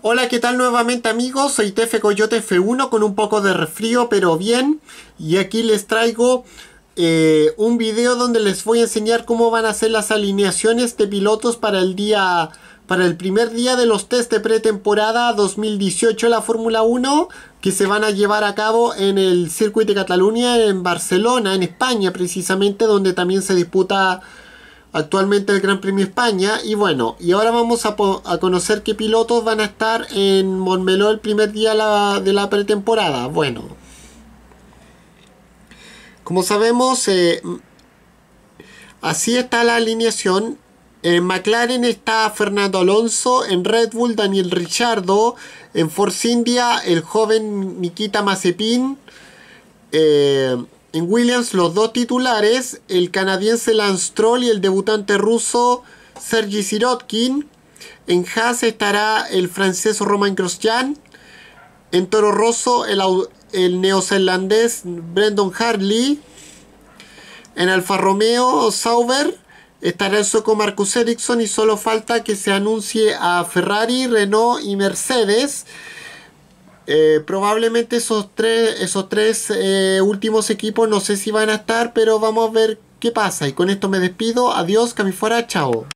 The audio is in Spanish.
Hola, ¿qué tal nuevamente amigos? Soy Tefe Coyote F1 con un poco de resfrío, pero bien. Y aquí les traigo eh, un video donde les voy a enseñar cómo van a ser las alineaciones de pilotos para el día... Para el primer día de los test de pretemporada 2018 de la Fórmula 1 que se van a llevar a cabo en el circuito de Cataluña en Barcelona, en España precisamente, donde también se disputa actualmente el Gran Premio España. Y bueno, y ahora vamos a, conocer qué pilotos van a estar en Montmeló el primer día de la pretemporada. Bueno, como sabemos, eh, mm, así está la alineación. En eh, McLaren está Fernando Alonso, en Red Bull Daniel Richardo, en Force India el joven Nikita Mazepin. Eh, en Williams los dos titulares, el canadiense Lance Troll y el debutante ruso Sergi Sirotkin. En Haas estará el francés Romain Grosjean. En Toro Rosso el, neozelandés Brendan Hartley. En Alfa Romeo Sauber estará el sueco Marcus Ericsson y solo falta que se anuncie a Ferrari, Renault y Mercedes. Eh, probablemente esos tres, esos tres eh, últimos equipos no sé si van a estar, pero vamos a ver qué pasa. Y con esto me despido. Adiós, fuera, chao.